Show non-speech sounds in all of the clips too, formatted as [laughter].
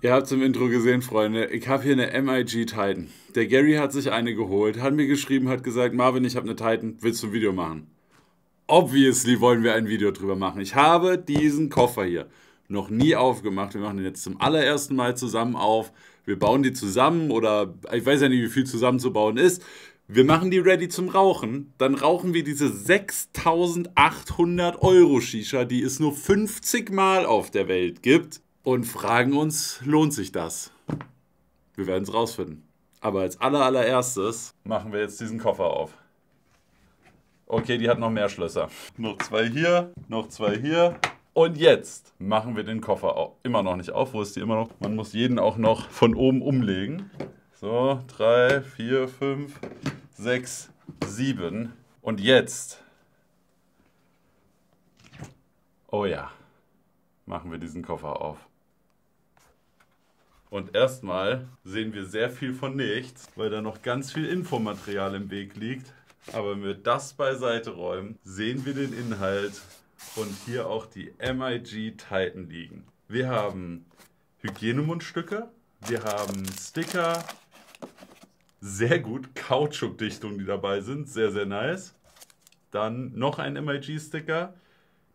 Ihr habt es im Intro gesehen, Freunde. Ich habe hier eine MIG Titan. Der Gary hat sich eine geholt, hat mir geschrieben, hat gesagt, Marvin, ich habe eine Titan, willst du ein Video machen? Obviously wollen wir ein Video drüber machen. Ich habe diesen Koffer hier noch nie aufgemacht. Wir machen den jetzt zum allerersten Mal zusammen auf. Wir bauen die zusammen oder ich weiß ja nicht, wie viel zusammenzubauen ist. Wir machen die ready zum Rauchen. Dann rauchen wir diese 6800 Euro Shisha, die es nur 50 Mal auf der Welt gibt und fragen uns, lohnt sich das? Wir werden es rausfinden. Aber als aller, allererstes machen wir jetzt diesen Koffer auf. Okay, die hat noch mehr Schlösser. Noch zwei hier, noch zwei hier. Und jetzt machen wir den Koffer auf. immer noch nicht auf. Wo ist die immer noch? Man muss jeden auch noch von oben umlegen. So, drei, vier, fünf, sechs, sieben. Und jetzt. Oh ja, machen wir diesen Koffer auf. Und erstmal sehen wir sehr viel von nichts, weil da noch ganz viel Infomaterial im Weg liegt. Aber wenn wir das beiseite räumen, sehen wir den Inhalt und hier auch die MIG Titan liegen. Wir haben Hygienemundstücke, wir haben Sticker, sehr gut, Kautschukdichtungen, die dabei sind, sehr, sehr nice. Dann noch ein MIG-Sticker,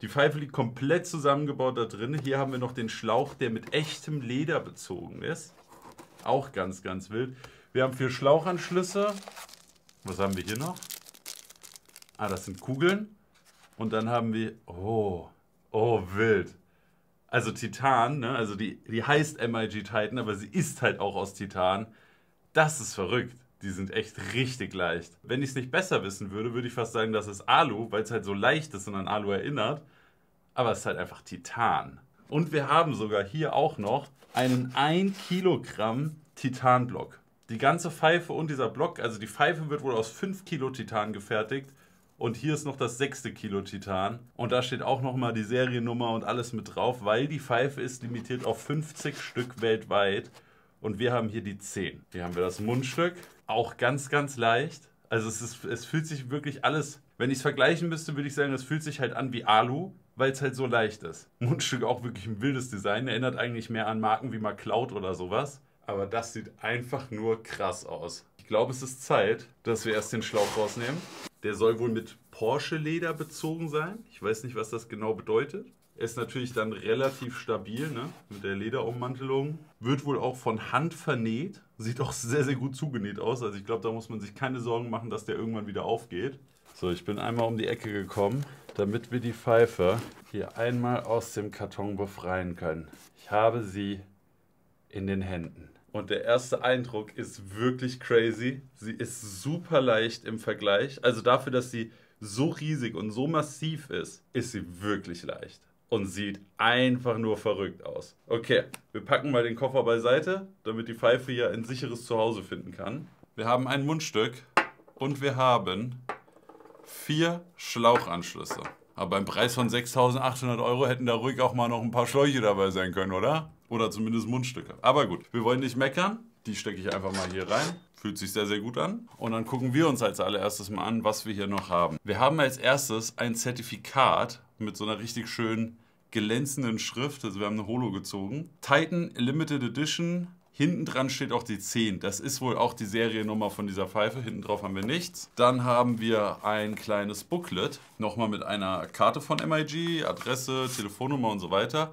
die Pfeife liegt komplett zusammengebaut da drin. Hier haben wir noch den Schlauch, der mit echtem Leder bezogen ist. Auch ganz, ganz wild. Wir haben vier Schlauchanschlüsse. Was haben wir hier noch? Ah, das sind Kugeln. Und dann haben wir... Oh, oh, wild. Also Titan, ne? Also die, die heißt MIG Titan, aber sie ist halt auch aus Titan. Das ist verrückt. Die sind echt richtig leicht. Wenn ich es nicht besser wissen würde, würde ich fast sagen, das ist Alu, weil es halt so leicht ist und an Alu erinnert aber es ist halt einfach Titan. Und wir haben sogar hier auch noch einen 1 Kilogramm Titanblock. Die ganze Pfeife und dieser Block, also die Pfeife wird wohl aus 5 Kilo Titan gefertigt. Und hier ist noch das sechste Kilo Titan. Und da steht auch nochmal die Seriennummer und alles mit drauf, weil die Pfeife ist limitiert auf 50 Stück weltweit. Und wir haben hier die 10. Hier haben wir das Mundstück. Auch ganz, ganz leicht. Also es, ist, es fühlt sich wirklich alles, wenn ich es vergleichen müsste, würde ich sagen, es fühlt sich halt an wie Alu weil es halt so leicht ist. Mundstück auch wirklich ein wildes Design, erinnert eigentlich mehr an Marken wie McCloud oder sowas. Aber das sieht einfach nur krass aus. Ich glaube, es ist Zeit, dass wir erst den Schlauch rausnehmen. Der soll wohl mit Porsche-Leder bezogen sein. Ich weiß nicht, was das genau bedeutet. Er ist natürlich dann relativ stabil, ne? Mit der Lederummantelung. Wird wohl auch von Hand vernäht. Sieht auch sehr, sehr gut zugenäht aus. Also ich glaube, da muss man sich keine Sorgen machen, dass der irgendwann wieder aufgeht. So, ich bin einmal um die Ecke gekommen damit wir die Pfeife hier einmal aus dem Karton befreien können. Ich habe sie in den Händen. Und der erste Eindruck ist wirklich crazy. Sie ist super leicht im Vergleich. Also dafür, dass sie so riesig und so massiv ist, ist sie wirklich leicht. Und sieht einfach nur verrückt aus. Okay, wir packen mal den Koffer beiseite, damit die Pfeife hier ein sicheres Zuhause finden kann. Wir haben ein Mundstück und wir haben vier Schlauchanschlüsse. Aber beim Preis von 6.800 Euro hätten da ruhig auch mal noch ein paar Schläuche dabei sein können, oder? Oder zumindest Mundstücke. Aber gut, wir wollen nicht meckern. Die stecke ich einfach mal hier rein. Fühlt sich sehr, sehr gut an. Und dann gucken wir uns als allererstes mal an, was wir hier noch haben. Wir haben als erstes ein Zertifikat mit so einer richtig schönen glänzenden Schrift. Also wir haben eine Holo gezogen. Titan Limited Edition Hinten dran steht auch die 10. Das ist wohl auch die Seriennummer von dieser Pfeife. Hinten drauf haben wir nichts. Dann haben wir ein kleines Booklet. Nochmal mit einer Karte von MIG, Adresse, Telefonnummer und so weiter.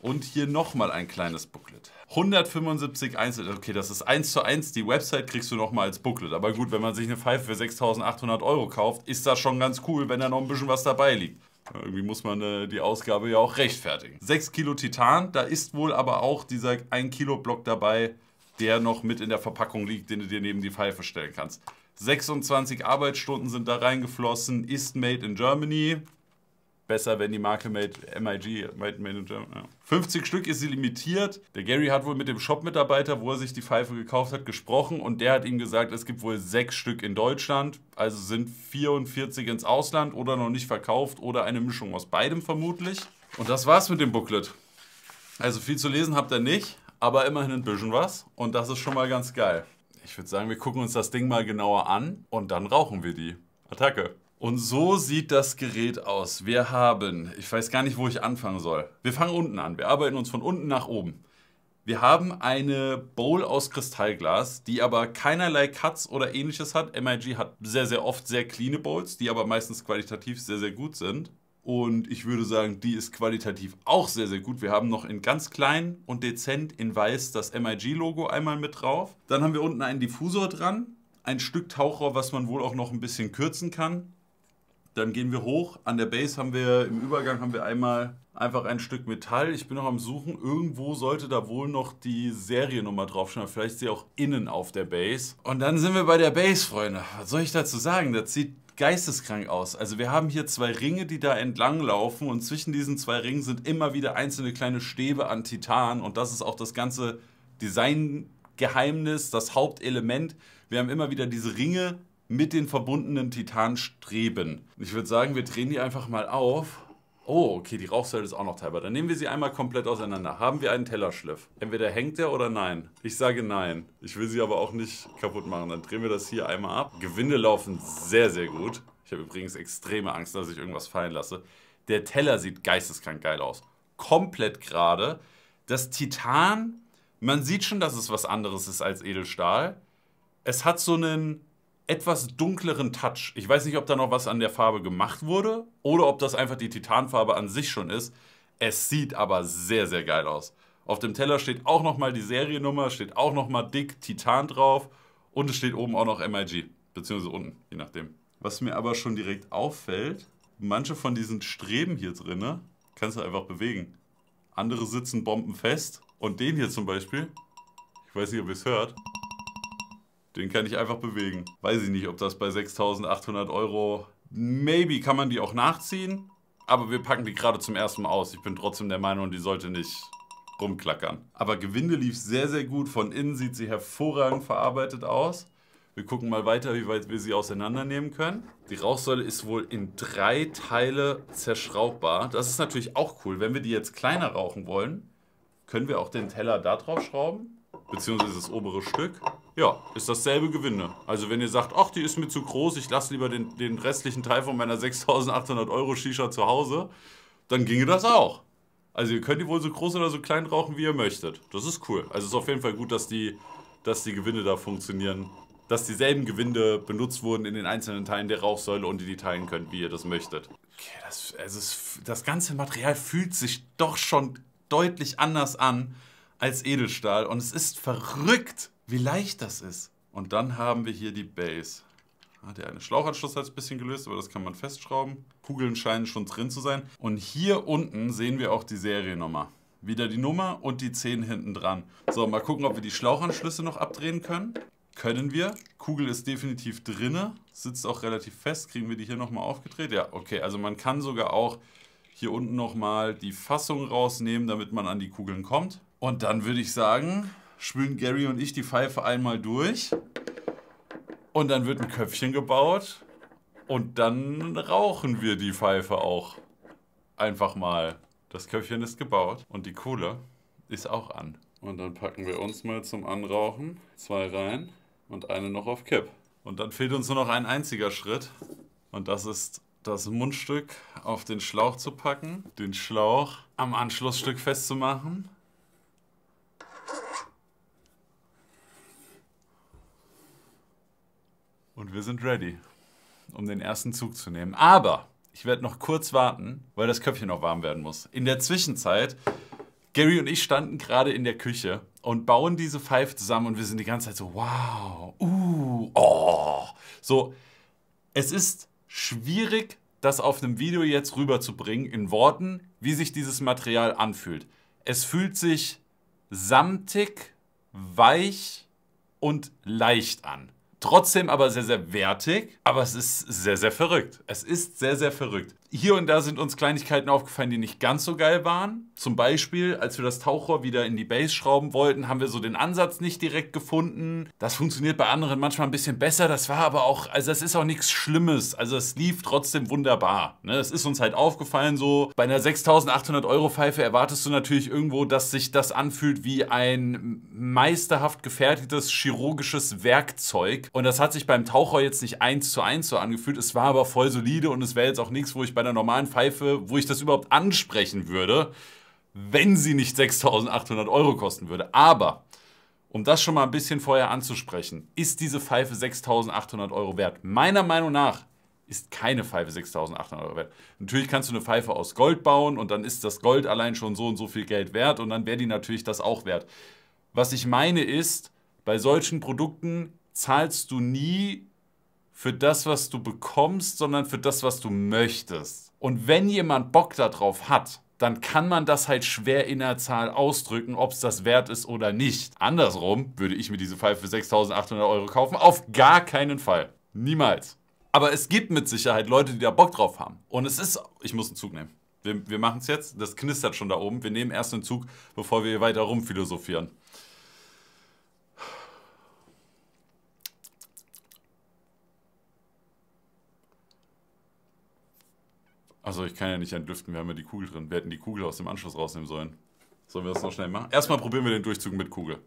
Und hier nochmal ein kleines Booklet. 175 Einzel. Also okay, das ist 1 zu 1. Die Website kriegst du nochmal als Booklet. Aber gut, wenn man sich eine Pfeife für 6800 Euro kauft, ist das schon ganz cool, wenn da noch ein bisschen was dabei liegt. Irgendwie muss man äh, die Ausgabe ja auch rechtfertigen. 6 Kilo Titan, da ist wohl aber auch dieser 1 Kilo Block dabei, der noch mit in der Verpackung liegt, den du dir neben die Pfeife stellen kannst. 26 Arbeitsstunden sind da reingeflossen, ist made in Germany besser, wenn die Marke made, MIG, Made Manager. Ja. 50 Stück ist sie limitiert. Der Gary hat wohl mit dem Shop-Mitarbeiter, wo er sich die Pfeife gekauft hat, gesprochen und der hat ihm gesagt, es gibt wohl sechs Stück in Deutschland, also sind 44 ins Ausland oder noch nicht verkauft oder eine Mischung aus beidem vermutlich. Und das war's mit dem Booklet. Also viel zu lesen habt ihr nicht, aber immerhin ein bisschen was und das ist schon mal ganz geil. Ich würde sagen, wir gucken uns das Ding mal genauer an und dann rauchen wir die. Attacke! Und so sieht das Gerät aus. Wir haben, ich weiß gar nicht, wo ich anfangen soll. Wir fangen unten an. Wir arbeiten uns von unten nach oben. Wir haben eine Bowl aus Kristallglas, die aber keinerlei Cuts oder ähnliches hat. MIG hat sehr, sehr oft sehr cleane Bowls, die aber meistens qualitativ sehr, sehr gut sind. Und ich würde sagen, die ist qualitativ auch sehr, sehr gut. Wir haben noch in ganz klein und dezent in weiß das MIG-Logo einmal mit drauf. Dann haben wir unten einen Diffusor dran, ein Stück Tauchrohr, was man wohl auch noch ein bisschen kürzen kann. Dann gehen wir hoch. An der Base haben wir im Übergang haben wir einmal einfach ein Stück Metall. Ich bin noch am Suchen. Irgendwo sollte da wohl noch die Seriennummer draufstehen. Vielleicht sie auch innen auf der Base. Und dann sind wir bei der Base, Freunde. Was soll ich dazu sagen? Das sieht geisteskrank aus. Also wir haben hier zwei Ringe, die da entlang laufen und zwischen diesen zwei Ringen sind immer wieder einzelne kleine Stäbe an Titan und das ist auch das ganze Designgeheimnis, das Hauptelement. Wir haben immer wieder diese Ringe mit den verbundenen Titanstreben. Ich würde sagen, wir drehen die einfach mal auf. Oh, okay, die Rauchsäule ist auch noch teilbar. Dann nehmen wir sie einmal komplett auseinander. Haben wir einen Tellerschliff? Entweder hängt der oder nein. Ich sage nein. Ich will sie aber auch nicht kaputt machen. Dann drehen wir das hier einmal ab. Gewinde laufen sehr, sehr gut. Ich habe übrigens extreme Angst, dass ich irgendwas fallen lasse. Der Teller sieht geisteskrank geil aus. Komplett gerade. Das Titan, man sieht schon, dass es was anderes ist als Edelstahl. Es hat so einen etwas dunkleren Touch. Ich weiß nicht, ob da noch was an der Farbe gemacht wurde oder ob das einfach die Titanfarbe an sich schon ist. Es sieht aber sehr, sehr geil aus. Auf dem Teller steht auch nochmal die Seriennummer, steht auch nochmal dick Titan drauf und es steht oben auch noch MIG, beziehungsweise unten, je nachdem. Was mir aber schon direkt auffällt, manche von diesen Streben hier drin kannst du einfach bewegen. Andere sitzen bombenfest und den hier zum Beispiel, ich weiß nicht, ob ihr es hört, den kann ich einfach bewegen. Weiß ich nicht, ob das bei 6.800 Euro... Maybe kann man die auch nachziehen. Aber wir packen die gerade zum ersten Mal aus. Ich bin trotzdem der Meinung, die sollte nicht rumklackern. Aber Gewinde lief sehr, sehr gut. Von innen sieht sie hervorragend verarbeitet aus. Wir gucken mal weiter, wie weit wir sie auseinandernehmen können. Die Rauchsäule ist wohl in drei Teile zerschraubbar. Das ist natürlich auch cool. Wenn wir die jetzt kleiner rauchen wollen, können wir auch den Teller da drauf schrauben, beziehungsweise das obere Stück. Ja, ist dasselbe Gewinne. Also wenn ihr sagt, ach, die ist mir zu groß, ich lasse lieber den, den restlichen Teil von meiner 6.800 [laughs] Euro Shisha zu Hause, dann ginge das auch. Also ihr könnt die wohl so groß oder so klein rauchen, wie ihr möchtet. Das ist cool. Also es ist auf jeden Fall gut, dass die, dass die Gewinne da funktionieren. Dass dieselben Gewinde benutzt wurden in den einzelnen Teilen der Rauchsäule und ihr die teilen könnt, wie ihr das möchtet. Okay, das, also es, das ganze Material fühlt sich doch schon deutlich anders an als Edelstahl und es ist verrückt wie leicht das ist. Und dann haben wir hier die Base. Ah, der eine Schlauchanschluss hat es ein bisschen gelöst, aber das kann man festschrauben. Kugeln scheinen schon drin zu sein. Und hier unten sehen wir auch die Seriennummer. Wieder die Nummer und die 10 hinten dran. So, mal gucken, ob wir die Schlauchanschlüsse noch abdrehen können. Können wir. Kugel ist definitiv drinne, sitzt auch relativ fest. Kriegen wir die hier nochmal aufgedreht? Ja, okay. Also man kann sogar auch hier unten nochmal die Fassung rausnehmen, damit man an die Kugeln kommt. Und dann würde ich sagen, spülen Gary und ich die Pfeife einmal durch und dann wird ein Köpfchen gebaut und dann rauchen wir die Pfeife auch einfach mal. Das Köpfchen ist gebaut und die Kohle ist auch an. Und dann packen wir uns mal zum Anrauchen zwei rein und eine noch auf Kipp. Und dann fehlt uns nur noch ein einziger Schritt und das ist das Mundstück auf den Schlauch zu packen, den Schlauch am Anschlussstück festzumachen Und wir sind ready, um den ersten Zug zu nehmen. Aber ich werde noch kurz warten, weil das Köpfchen noch warm werden muss. In der Zwischenzeit, Gary und ich standen gerade in der Küche und bauen diese Pfeife zusammen und wir sind die ganze Zeit so, wow, uh, oh. So, es ist schwierig, das auf einem Video jetzt rüberzubringen, in Worten, wie sich dieses Material anfühlt. Es fühlt sich samtig, weich und leicht an. Trotzdem aber sehr, sehr wertig, aber es ist sehr, sehr verrückt. Es ist sehr, sehr verrückt hier und da sind uns Kleinigkeiten aufgefallen, die nicht ganz so geil waren. Zum Beispiel, als wir das Tauchrohr wieder in die Base schrauben wollten, haben wir so den Ansatz nicht direkt gefunden. Das funktioniert bei anderen manchmal ein bisschen besser. Das war aber auch, also das ist auch nichts Schlimmes. Also es lief trotzdem wunderbar. Ne? Das ist uns halt aufgefallen so. Bei einer 6800 Euro Pfeife erwartest du natürlich irgendwo, dass sich das anfühlt wie ein meisterhaft gefertigtes chirurgisches Werkzeug. Und das hat sich beim Tauchrohr jetzt nicht eins zu eins so angefühlt. Es war aber voll solide und es wäre jetzt auch nichts, wo ich bei einer normalen Pfeife, wo ich das überhaupt ansprechen würde, wenn sie nicht 6800 Euro kosten würde. Aber, um das schon mal ein bisschen vorher anzusprechen, ist diese Pfeife 6800 Euro wert? Meiner Meinung nach ist keine Pfeife 6800 Euro wert. Natürlich kannst du eine Pfeife aus Gold bauen und dann ist das Gold allein schon so und so viel Geld wert und dann wäre die natürlich das auch wert. Was ich meine ist, bei solchen Produkten zahlst du nie für das, was du bekommst, sondern für das, was du möchtest. Und wenn jemand Bock darauf hat, dann kann man das halt schwer in der Zahl ausdrücken, ob es das wert ist oder nicht. Andersrum würde ich mir diese Pfeife für 6.800 Euro kaufen. Auf gar keinen Fall. Niemals. Aber es gibt mit Sicherheit Leute, die da Bock drauf haben. Und es ist... Ich muss einen Zug nehmen. Wir, wir machen es jetzt. Das knistert schon da oben. Wir nehmen erst einen Zug, bevor wir weiter rumphilosophieren. Also ich kann ja nicht entlüften, wir haben ja die Kugel drin. Wir hätten die Kugel aus dem Anschluss rausnehmen sollen. Sollen wir das noch schnell machen? Erstmal probieren wir den Durchzug mit Kugel.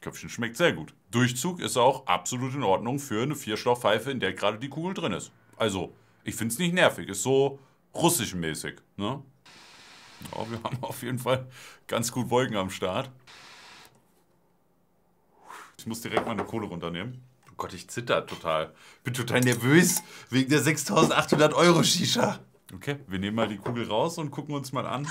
Köpfchen schmeckt sehr gut. Durchzug ist auch absolut in Ordnung für eine Vierschlauchpfeife, in der gerade die Kugel drin ist. Also, ich finde es nicht nervig. Ist so russischmäßig, ne? Ja, wir haben auf jeden Fall ganz gut Wolken am Start. Ich muss direkt meine Kohle runternehmen. Oh Gott, ich zitter total. Bin total nervös wegen der 6800 Euro Shisha. Okay, wir nehmen mal die Kugel raus und gucken uns mal an,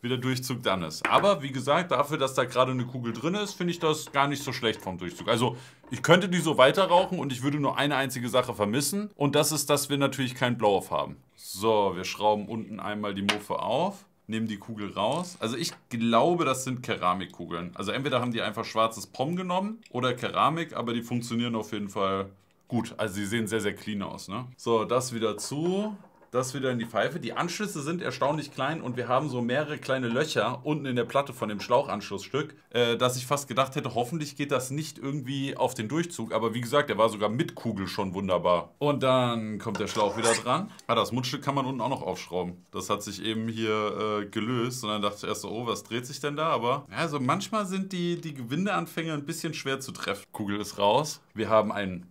wie der Durchzug dann ist. Aber wie gesagt, dafür, dass da gerade eine Kugel drin ist, finde ich das gar nicht so schlecht vom Durchzug. Also ich könnte die so weiter rauchen und ich würde nur eine einzige Sache vermissen. Und das ist, dass wir natürlich keinen Blow-Off haben. So, wir schrauben unten einmal die Muffe auf nehmen die Kugel raus. Also ich glaube, das sind Keramikkugeln. Also entweder haben die einfach schwarzes POM genommen oder Keramik, aber die funktionieren auf jeden Fall gut. Also sie sehen sehr, sehr clean aus, ne? So, das wieder zu das wieder in die Pfeife. Die Anschlüsse sind erstaunlich klein und wir haben so mehrere kleine Löcher unten in der Platte von dem Schlauchanschlussstück, äh, dass ich fast gedacht hätte, hoffentlich geht das nicht irgendwie auf den Durchzug. Aber wie gesagt, der war sogar mit Kugel schon wunderbar. Und dann kommt der Schlauch wieder dran. Ah, das Mundstück kann man unten auch noch aufschrauben. Das hat sich eben hier äh, gelöst und dann dachte ich erst so, oh, was dreht sich denn da? Aber ja, also manchmal sind die, die Gewindeanfänge ein bisschen schwer zu treffen. Kugel ist raus. Wir haben einen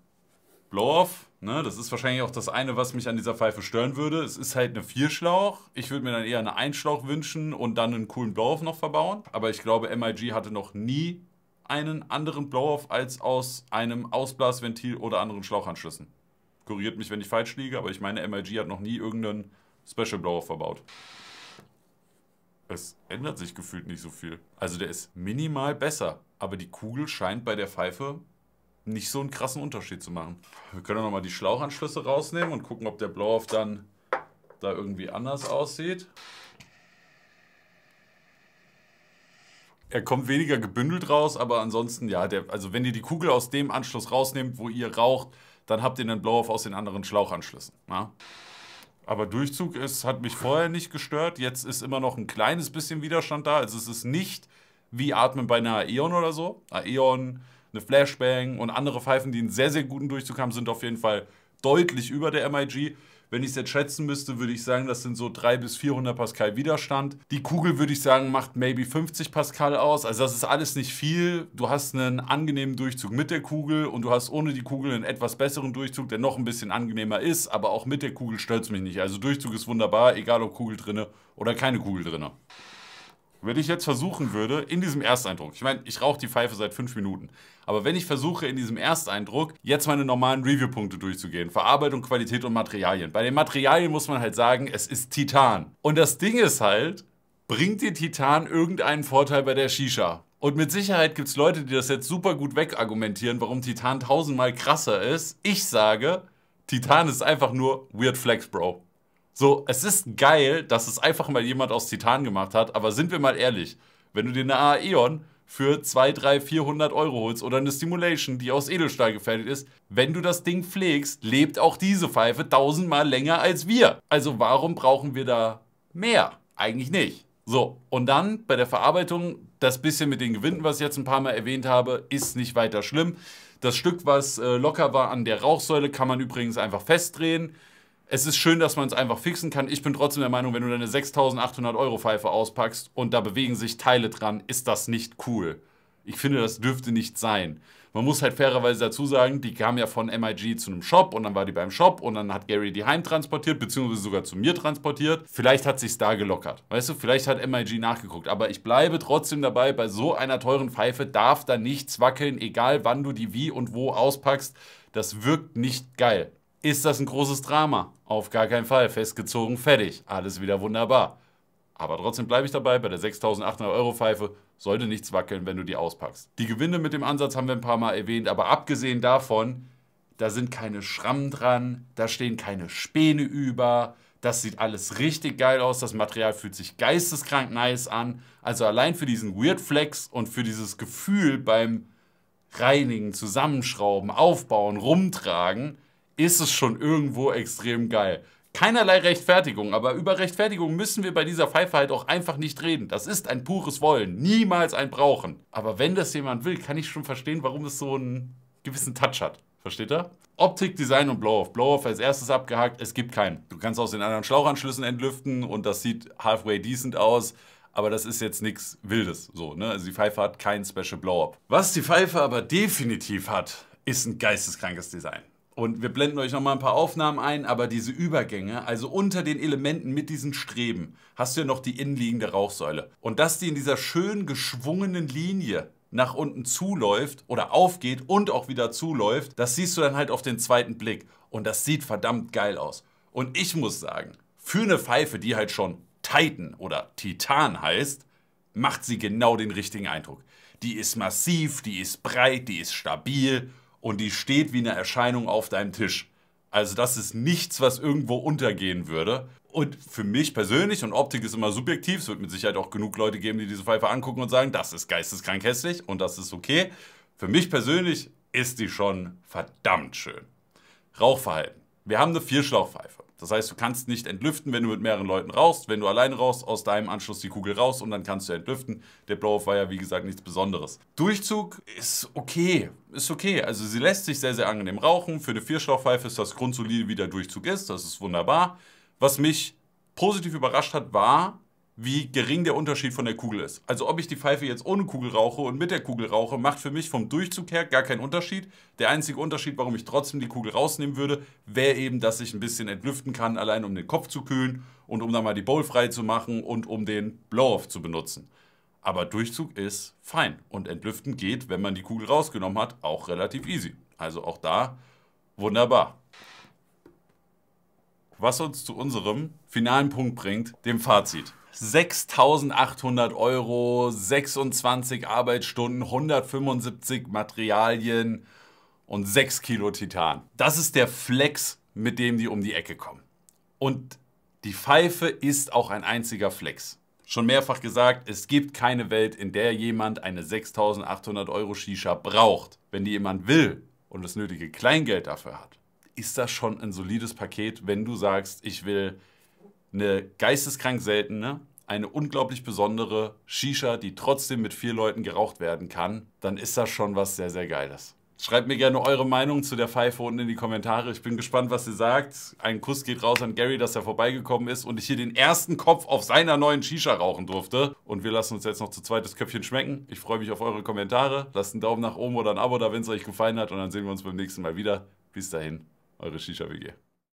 Blow-Off. Ne? Das ist wahrscheinlich auch das eine, was mich an dieser Pfeife stören würde. Es ist halt eine Vierschlauch. Ich würde mir dann eher eine Einschlauch wünschen und dann einen coolen Blow-Off noch verbauen. Aber ich glaube, MIG hatte noch nie einen anderen Blow-Off als aus einem Ausblasventil oder anderen Schlauchanschlüssen. Kuriert mich, wenn ich falsch liege, aber ich meine, MIG hat noch nie irgendeinen Special Blow-Off verbaut. Es ändert sich gefühlt nicht so viel. Also der ist minimal besser, aber die Kugel scheint bei der Pfeife nicht so einen krassen Unterschied zu machen. Wir können nochmal die Schlauchanschlüsse rausnehmen und gucken, ob der Blow-Off dann da irgendwie anders aussieht. Er kommt weniger gebündelt raus, aber ansonsten, ja, der, also wenn ihr die Kugel aus dem Anschluss rausnehmt, wo ihr raucht, dann habt ihr einen Blow-Off aus den anderen Schlauchanschlüssen. Ja? Aber Durchzug ist, hat mich vorher nicht gestört. Jetzt ist immer noch ein kleines bisschen Widerstand da. Also es ist nicht wie Atmen bei einer Aeon oder so. Aeon eine Flashbang und andere Pfeifen, die einen sehr, sehr guten Durchzug haben, sind auf jeden Fall deutlich über der MIG. Wenn ich es jetzt schätzen müsste, würde ich sagen, das sind so 300 bis 400 Pascal Widerstand. Die Kugel, würde ich sagen, macht maybe 50 Pascal aus. Also das ist alles nicht viel. Du hast einen angenehmen Durchzug mit der Kugel und du hast ohne die Kugel einen etwas besseren Durchzug, der noch ein bisschen angenehmer ist. Aber auch mit der Kugel stört es mich nicht. Also Durchzug ist wunderbar, egal ob Kugel drinne oder keine Kugel drinne wenn ich jetzt versuchen würde, in diesem Ersteindruck, ich meine, ich rauche die Pfeife seit fünf Minuten, aber wenn ich versuche, in diesem Ersteindruck jetzt meine normalen Review-Punkte durchzugehen, Verarbeitung, Qualität und Materialien. Bei den Materialien muss man halt sagen, es ist Titan. Und das Ding ist halt, bringt dir Titan irgendeinen Vorteil bei der Shisha? Und mit Sicherheit gibt es Leute, die das jetzt super gut wegargumentieren, warum Titan tausendmal krasser ist. Ich sage, Titan ist einfach nur Weird Flex, Bro. So, es ist geil, dass es einfach mal jemand aus Titan gemacht hat, aber sind wir mal ehrlich, wenn du dir eine Aeon für 2, 3, 400 Euro holst oder eine Stimulation, die aus Edelstahl gefertigt ist, wenn du das Ding pflegst, lebt auch diese Pfeife tausendmal länger als wir. Also warum brauchen wir da mehr? Eigentlich nicht. So, und dann bei der Verarbeitung, das bisschen mit den Gewinden, was ich jetzt ein paar Mal erwähnt habe, ist nicht weiter schlimm. Das Stück, was äh, locker war an der Rauchsäule, kann man übrigens einfach festdrehen. Es ist schön, dass man es einfach fixen kann. Ich bin trotzdem der Meinung, wenn du deine 6800 Euro Pfeife auspackst und da bewegen sich Teile dran, ist das nicht cool. Ich finde, das dürfte nicht sein. Man muss halt fairerweise dazu sagen, die kam ja von MIG zu einem Shop und dann war die beim Shop und dann hat Gary die heimtransportiert, beziehungsweise sogar zu mir transportiert. Vielleicht hat sich's da gelockert. Weißt du, vielleicht hat MIG nachgeguckt. Aber ich bleibe trotzdem dabei, bei so einer teuren Pfeife darf da nichts wackeln, egal wann du die wie und wo auspackst. Das wirkt nicht geil ist das ein großes Drama. Auf gar keinen Fall. Festgezogen, fertig. Alles wieder wunderbar. Aber trotzdem bleibe ich dabei, bei der 6800 Euro Pfeife sollte nichts wackeln, wenn du die auspackst. Die Gewinde mit dem Ansatz haben wir ein paar Mal erwähnt, aber abgesehen davon, da sind keine Schrammen dran, da stehen keine Späne über, das sieht alles richtig geil aus, das Material fühlt sich geisteskrank nice an. Also allein für diesen Weird Flex und für dieses Gefühl beim Reinigen, Zusammenschrauben, Aufbauen, Rumtragen, ist es schon irgendwo extrem geil. Keinerlei Rechtfertigung, aber über Rechtfertigung müssen wir bei dieser Pfeife halt auch einfach nicht reden. Das ist ein pures Wollen, niemals ein Brauchen. Aber wenn das jemand will, kann ich schon verstehen, warum es so einen gewissen Touch hat. Versteht ihr? Optik, Design und Blow-Off. Blow-Off als erstes abgehakt, es gibt keinen. Du kannst aus den anderen Schlauchanschlüssen entlüften und das sieht halfway decent aus aber das ist jetzt nichts Wildes. So, ne? Also die Pfeife hat keinen Special Blow-Up. Was die Pfeife aber definitiv hat, ist ein geisteskrankes Design. Und wir blenden euch nochmal ein paar Aufnahmen ein, aber diese Übergänge, also unter den Elementen mit diesen Streben, hast du ja noch die innenliegende Rauchsäule. Und dass die in dieser schön geschwungenen Linie nach unten zuläuft oder aufgeht und auch wieder zuläuft, das siehst du dann halt auf den zweiten Blick. Und das sieht verdammt geil aus. Und ich muss sagen, für eine Pfeife, die halt schon Titan oder Titan heißt, macht sie genau den richtigen Eindruck. Die ist massiv, die ist breit, die ist stabil und die steht wie eine Erscheinung auf deinem Tisch. Also das ist nichts, was irgendwo untergehen würde. Und für mich persönlich, und Optik ist immer subjektiv, es wird mit Sicherheit auch genug Leute geben, die diese Pfeife angucken und sagen, das ist geisteskrank hässlich und das ist okay. Für mich persönlich ist die schon verdammt schön. Rauchverhalten. Wir haben eine Vierschlauchpfeife. Das heißt, du kannst nicht entlüften, wenn du mit mehreren Leuten rauchst. Wenn du alleine rauchst, aus deinem Anschluss die Kugel raus und dann kannst du entlüften. Der Blow-Off war ja, wie gesagt, nichts Besonderes. Durchzug ist okay. Ist okay. Also sie lässt sich sehr, sehr angenehm rauchen. Für eine Vierschlauchpfeife ist das grundsolide, wie der Durchzug ist. Das ist wunderbar. Was mich positiv überrascht hat, war, wie gering der Unterschied von der Kugel ist. Also ob ich die Pfeife jetzt ohne Kugel rauche und mit der Kugel rauche, macht für mich vom Durchzug her gar keinen Unterschied. Der einzige Unterschied, warum ich trotzdem die Kugel rausnehmen würde, wäre eben, dass ich ein bisschen entlüften kann, allein um den Kopf zu kühlen und um dann mal die Bowl frei zu machen und um den Blow-Off zu benutzen. Aber Durchzug ist fein und entlüften geht, wenn man die Kugel rausgenommen hat, auch relativ easy. Also auch da wunderbar was uns zu unserem finalen Punkt bringt, dem Fazit. 6800 Euro, 26 Arbeitsstunden, 175 Materialien und 6 Kilo Titan. Das ist der Flex, mit dem die um die Ecke kommen. Und die Pfeife ist auch ein einziger Flex. Schon mehrfach gesagt, es gibt keine Welt, in der jemand eine 6800 Euro Shisha braucht. Wenn die jemand will und das nötige Kleingeld dafür hat, ist das schon ein solides Paket, wenn du sagst, ich will eine geisteskrank seltene, eine unglaublich besondere Shisha, die trotzdem mit vier Leuten geraucht werden kann, dann ist das schon was sehr, sehr Geiles. Schreibt mir gerne eure Meinung zu der Pfeife unten in die Kommentare. Ich bin gespannt, was ihr sagt. Ein Kuss geht raus an Gary, dass er vorbeigekommen ist und ich hier den ersten Kopf auf seiner neuen Shisha rauchen durfte. Und wir lassen uns jetzt noch zu zweit das Köpfchen schmecken. Ich freue mich auf eure Kommentare. Lasst einen Daumen nach oben oder ein Abo da, wenn es euch gefallen hat. Und dann sehen wir uns beim nächsten Mal wieder. Bis dahin, eure Shisha-WG.